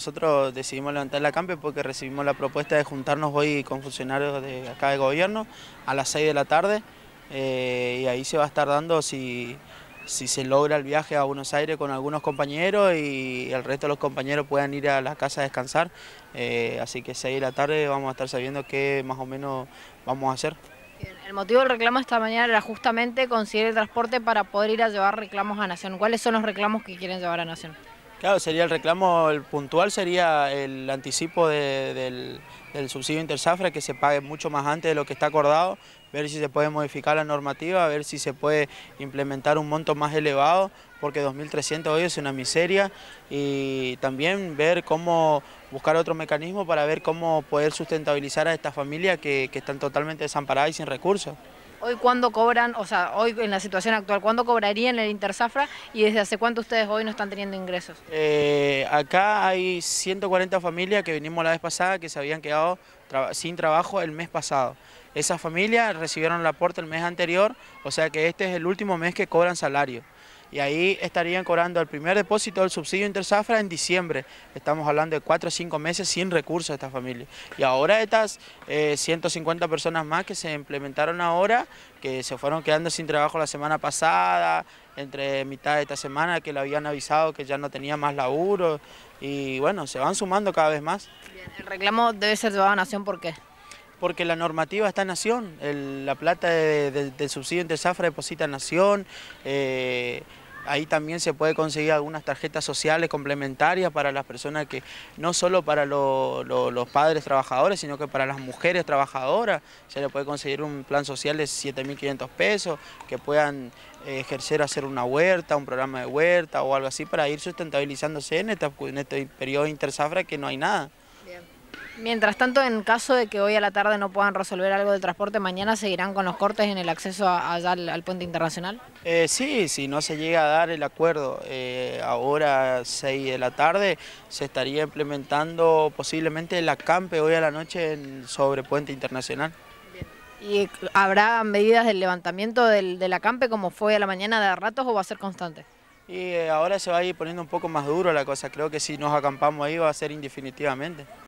Nosotros decidimos levantar la campe porque recibimos la propuesta de juntarnos hoy con funcionarios de acá de gobierno a las 6 de la tarde eh, y ahí se va a estar dando si, si, se logra el viaje a Buenos Aires con algunos compañeros y el resto de los compañeros puedan ir a la casa a descansar. Eh, así que 6 de la tarde vamos a estar sabiendo qué más o menos vamos a hacer. El motivo del reclamo esta mañana era justamente conseguir el transporte para poder ir a llevar reclamos a Nación. ¿Cuáles son los reclamos que quieren llevar a Nación? Claro, sería el reclamo el puntual, sería el anticipo del, subsidio intersafra que se pague mucho más antes de lo que está acordado, ver si se puede modificar la normativa, ver si se puede implementar un monto más elevado, porque 2.300 hoy es una miseria, y también ver cómo buscar otro mecanismo para ver cómo poder sustentabilizar a estas familias que están totalmente desamparadas y sin recursos hoy cuándo cobran, o sea, hoy en la situación actual, cuándo cobrarían el Interzafra y desde hace cuánto ustedes hoy no están teniendo ingresos? Eh, acá hay 140 familias que vinimos la vez pasada que se habían quedado sin trabajo el mes pasado. Esas familias recibieron el aporte el mes anterior, o sea que este es el último mes que cobran salario y ahí estarían cobrando el primer depósito del subsidio interzafra en diciembre. Estamos hablando de cuatro o cinco meses sin recursos a estas familias. Y ahora estas 150 eh, personas más que se implementaron ahora, que se fueron quedando sin trabajo la semana pasada, entre mitad de esta semana que le habían avisado que ya no tenía más laburo y bueno, se van sumando cada vez más. el reclamo debe ser llevado a Nación, ¿por qué? porque la normativa está en Nación, la plata del subsidio interzafra deposita en Nación, eh, Ahí también se puede conseguir algunas tarjetas sociales complementarias para las personas que, no solo para los padres trabajadores, sino que para las mujeres trabajadoras, se les puede conseguir un plan social de 7.500 pesos, que puedan eh, ejercer hacer una huerta, un programa de huerta o algo así para ir sustentabilizándose en este, en este periodo intersafra que no hay nada. Mientras tanto, en caso de que hoy a la tarde no puedan resolver algo del transporte, ¿mañana seguirán con los cortes en el acceso allá al, puente internacional? Eh, sí, si no se llega a dar el acuerdo eh, ahora 6 de la tarde, se estaría implementando posiblemente el acampe hoy a la noche sobre puente internacional. ¿Y habrá medidas del levantamiento del, acampe como fue a la mañana de ratos o va a ser constante? Y eh, ahora se va a ir poniendo un poco más duro la cosa, creo que si nos acampamos ahí va a ser indefinitivamente.